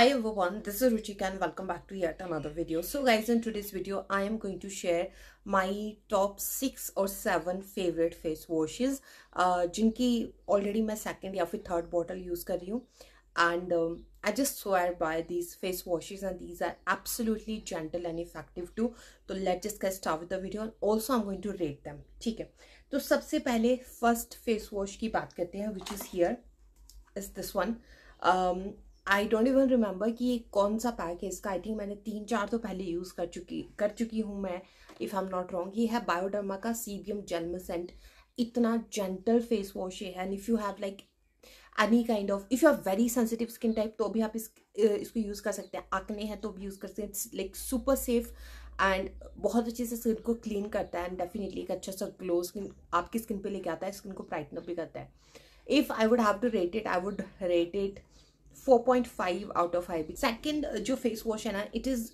hi everyone this is ruchika and welcome back to yet another video so guys in today's video i am going to share my top six और seven favourite face washes जिनकी already मैं second या फिर third bottle use कर रही हूँ and I just swear by these face washes and these are absolutely gentle and effective too तो let just get start with the video and also I am going to rate them ठीक है तो सबसे पहले first face wash की बात करते हैं which is here is this one I don't even remember कि ये कौन सा पैक है इसका आई थिंक मैंने तीन चार तो पहले यूज़ कर चुकी कर चुकी हूँ मैं if I am not wrong ये है बायोडर्मा का सीबियम जेलमसेंट इतना जेंटल फेस वॉश ये है and if you have like any kind of if you are very sensitive skin type तो भी आप इस इसको यूज़ कर सकते हैं आकने हैं तो भी यूज़ कर सकते हैं लाइक सुपर सेफ एंड बहुत अच्छे से स्किन को क्लीन करता है एंड डेफिनेटली एक अच्छा सा ग्लो स्किन आपकी स्किन पे लेके आता है स्किन को ब्राइटनर भी करता है if I would have to rate it I would rate it four point five out of five second जो फेस वॉश है ना it is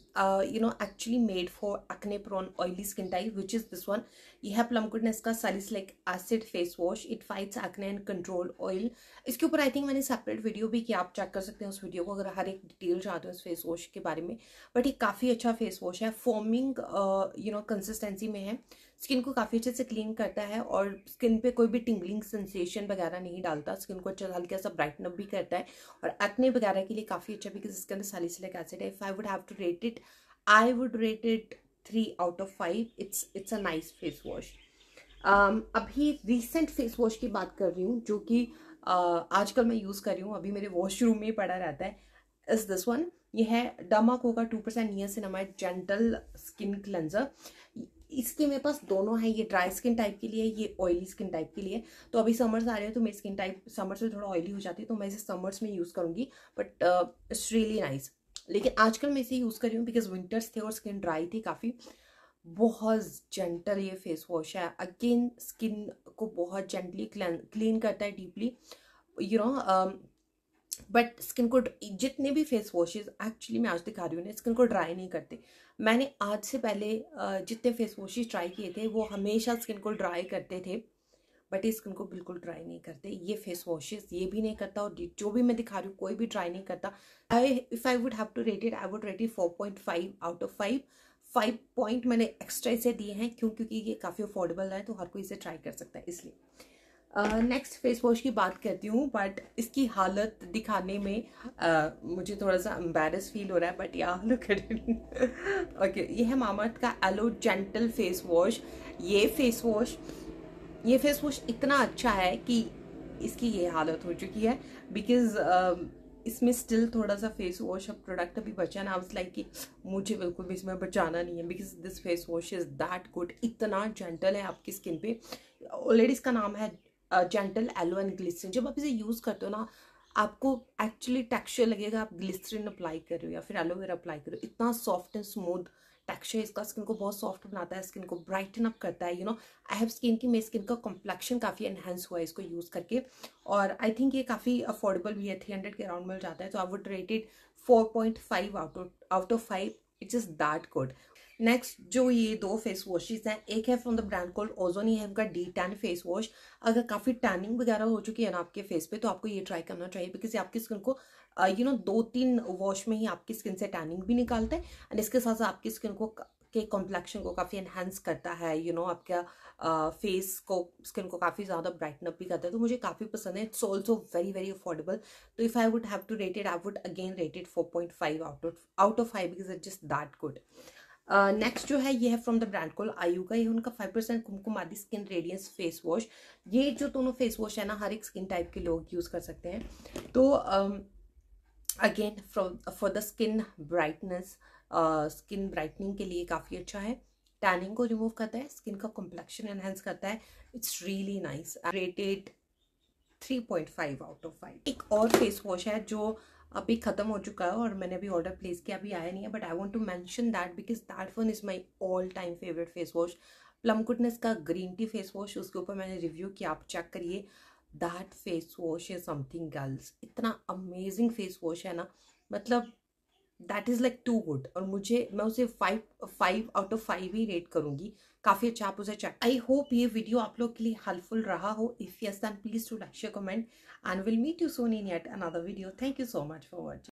you know actually made for acne prone oily skin type which is this one ये है Plum Goodness का like acid face wash it fights acne and controlled oil इसके ऊपर I think मैंने separate video भी किया आप check कर सकते हैं उस वीडियो को अगर हर एक डिटेल चाहते हो उस फेस वॉश के बारे में बट ये काफ़ी अच्छा फेस वॉश है फॉर्मिंग यू नो कंसिस्टेंसी में है स्किन को काफ़ी अच्छे से क्लीन करता है और स्किन पे कोई भी टिंगलिंग सेंसेशन वगैरह नहीं डालता स्किन को अच्छा हल्का सा ब्राइटन अप भी करता है और एक्ने वगैरह के लिए काफ़ी अच्छा बिकॉज इसके अंदर सिलेक एसिड है if I would have to rate it I would rate it three out of five it's it's a nice face wash अभी रिसेंट फेस वॉश की बात कर रही हूँ जो कि uh, आजकल मैं यूज़ कर रही हूँ अभी मेरे वॉशरूम में पड़ा रहता है इज़ दिस वन ये है डमा कोका two percent niacinamide gentle skin cleanser इसके मेरे पास दोनों है ये ड्राई स्किन टाइप के लिए ये ऑयली स्किन टाइप के लिए तो अभी समर्स आ रहे हैं तो मेरी स्किन टाइप समर्स में थोड़ा ऑयली हो जाती है तो मैं इसे समर्स में यूज़ करूँगी बट इट्स रियली नाइस लेकिन आजकल मैं इसे यूज़ कर रही हूँ बिकॉज विंटर्स थे और स्किन ड्राई थी काफ़ी बहुत जेंटल ये फेस वॉश है अगेन स्किन को बहुत जेंटली क्लीन करता है deeply you know but skin को जितने भी फेस वॉशेज एक्चुअली मैं आज दिखा रही हूँ ना स्किन को ड्राई नहीं करते मैंने आज से पहले जितने फेस वॉशेज ट्राई किए थे वो हमेशा स्किन को ड्राई करते थे बट ये स्किन को बिल्कुल ड्राई नहीं करते ये फेस वॉशेज ये भी नहीं करता और जो भी मैं दिखा रही हूँ कोई भी ड्राई नहीं करता I if I would have to rated I would rated four point five out of five five point मैंने एक्स्ट्रा इसे दिए हैं क्यों क्योंकि ये काफ़ी अफोर्डेबल है तो हर कोई इसे ट्राई कर सकता है इसलिए नेक्स्ट फेस वॉश की बात करती हूँ बट इसकी हालत दिखाने में uh, मुझे थोड़ा सा एम्बेरस फील हो रहा है बट या लुक ओके ये है मामार्थ का एलो जेंटल फेस वॉश ये फेस वॉश ये फेस वॉश इतना अच्छा है कि इसकी ये हालत हो चुकी है बिकॉज इसमें स्टिल थोड़ा सा फेस वॉश अब प्रोडक्ट अभी बचा ना आई लाइक कि मुझे बिल्कुल भी इसमें बचाना नहीं है because this face wash is that good इतना जेंटल है आपकी स्किन पे ऑलरेडी इसका नाम है जेंटल एलो एंड ग्लिसरीन जब आप इसे यूज़ करते हो ना आपको एक्चुअली टेक्सचर लगेगा आप ग्लिसरीन अप्लाई कर रहे हो या फिर एलोवेरा अप्लाई करो इतना सॉफ्ट एंड स्मूथ टेक्सचर इसका स्किन को बहुत सॉफ्ट बनाता है स्किन को ब्राइटन अप करता है you know I have skin की मेरी स्किन का कॉम्प्लेक्शन काफ़ी एनहेंस हुआ है इसको यूज़ करके और आई थिंक ये काफ़ी अफोर्डेबल भी है थ्री हंड्रेड के अराउंड मिल जाता है तो I would rated four point five out out of five it's is that good next जो ये दो फेस वॉशिज हैं एक है from the brand cold ozone ये है उनका डी टैन फेस वॉश अगर काफ़ी टैनिंग वगैरह हो चुकी है ना आपके फेस पे तो आपको ये ट्राई करना चाहिए बिकॉज ये आपकी स्किन को यू नो दो तीन वॉश में ही आपकी स्किन से टैनिंग भी निकालता है एंड इसके साथ साथ आपकी स्किन को के कॉम्प्लेक्शन को काफ़ी एनहेंस करता है यू you नो know, आपका फेस को स्किन को काफ़ी ज़्यादा ब्राइटनअप भी करता है तो मुझे काफ़ी पसंद है it's also very very affordable तो if I would have to rated I would again rated four point five out out of five because it just that good next uh, जो है ये है फ्रॉम द ब्रांड कॉल आयु का ये उनका five percent कुमकुम आदि स्किन रेडियंस फेस वॉश ये जो दोनों फेस वॉश है ना हर एक स्किन टाइप के लोग यूज़ कर सकते हैं तो again for the skin brightness skin brightening के लिए काफ़ी अच्छा है टैनिंग को रिमूव करता है स्किन का कॉम्प्लेक्शन एनहेंस करता है it's really nice rated three point five out of five एक और फेस वॉश है जो अभी ख़त्म हो चुका है और मैंने अभी ऑर्डर प्लेस किया अभी आया नहीं है but I want to mention that because that one is my all time favourite face wash Plum Goodness का ग्रीन टी फेस वॉश उसके ऊपर मैंने रिव्यू किया आप चेक करिए that face wash is something girls इतना अमेजिंग फेस वॉश है ना मतलब that is like too good और मुझे मैं उसे five five out of five ही रेट करूँगी काफ़ी अच्छा आप उसे चेक आई होप ये वीडियो आप लोग के लिए हेल्पफुल रहा हो if yes then please to like share comment and will meet you soon in at another video thank you so much for watching